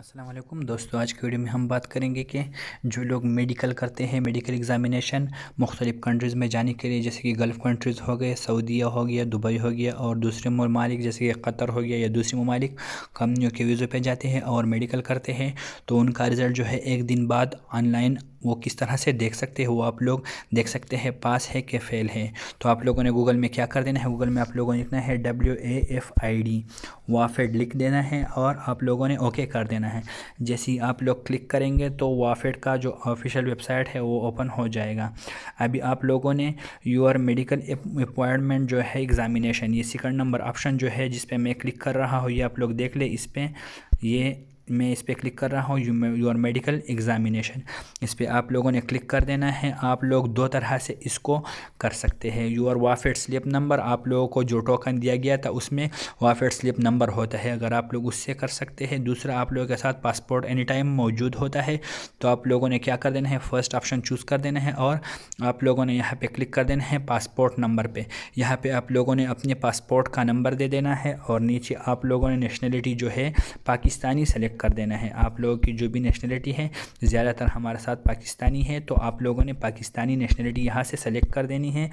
असलम दोस्तों आज की वीडियो में हम बात करेंगे कि जो लोग मेडिकल करते हैं मेडिकल एग्ज़ामिनेशन मुख्तलिफ़ कंट्रीज़ में जाने के लिए जैसे कि गल्फ़ कंट्रीज़ हो गए सऊदीया हो गया दुबई हो गया और दूसरे ममालिक जैसे कि कतर हो गया या दूसरे ममालिक कंपनियों के वीज़ों पर जाते हैं और मेडिकल करते हैं तो उनका रिज़ल्ट जो है एक दिन बाद ऑनलाइन वो किस तरह से देख सकते हो आप लोग देख सकते हैं पास है कि फेल है तो आप लोगों ने गूगल में क्या कर देना है गूगल में आप लोगों ने लिखना है W A F I D Wafid लिख देना है और आप लोगों ने ओके कर देना है जैसे ही आप लोग क्लिक करेंगे तो वाफेड का जो ऑफिशियल वेबसाइट है वो ओपन हो जाएगा अभी आप लोगों ने योर मेडिकल अपॉइंटमेंट जो है एग्ज़ामिनेशन ये सेकंड नंबर ऑप्शन जो है जिस पर मैं क्लिक कर रहा हूँ ये आप लोग देख ले इस पर ये मैं इस पर क्लिक कर रहा हूँ योर मेडिकल एग्ज़ामिनेशन इस पर आप लोगों ने क्लिक कर देना है आप लोग दो तरह से इसको कर सकते हैं योर वाफेड स्लिप नंबर आप लोगों को जो टोकन दिया गया था उसमें वाफेड स्लिप नंबर होता है अगर आप लोग उससे कर सकते हैं दूसरा आप लोगों के साथ पासपोर्ट एनी टाइम मौजूद होता है तो आप लोगों ने क्या कर देना है फर्स्ट ऑप्शन चूज़ कर देना है और आप लोगों ने यहाँ पर क्लिक कर देना है पासपोर्ट नंबर पर यहाँ पर आप लोगों ने अपने पासपोर्ट का नंबर दे देना है और नीचे आप लोगों ने नेशनलिटी जो है पाकिस्तानी सेलेक्ट कर देना है आप लोगों की जो भी नेशनलिटी है ज़्यादातर हमारे साथ पाकिस्तानी है तो आप लोगों ने पाकिस्तानी नेशनलिटी यहाँ से सेलेक्ट कर देनी है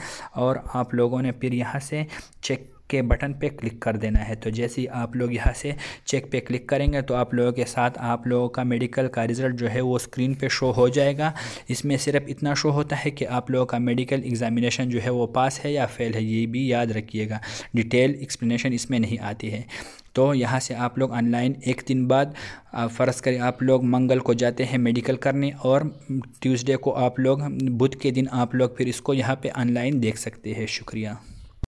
और आप लोगों ने फिर यहाँ से चेक के बटन पे क्लिक कर देना है तो जैसे ही आप लोग यहाँ से चेक पे क्लिक करेंगे तो आप लोगों के साथ आप लोगों का मेडिकल का रिज़ल्ट जो है वो स्क्रीन पे शो हो जाएगा इसमें सिर्फ इतना शो होता है कि आप लोगों का मेडिकल एग्जामिनेशन जो है वो पास है या फेल है ये भी याद रखिएगा डिटेल एक्सप्लेनेशन इसमें नहीं आती है तो यहाँ से आप लोग ऑनलाइन एक दिन बाद फ़र्ज़ करें आप लोग मंगल को जाते हैं मेडिकल करने और ट्यूसडे को आप लोग बुध के दिन आप लोग फिर इसको यहाँ पे ऑनलाइन देख सकते हैं शुक्रिया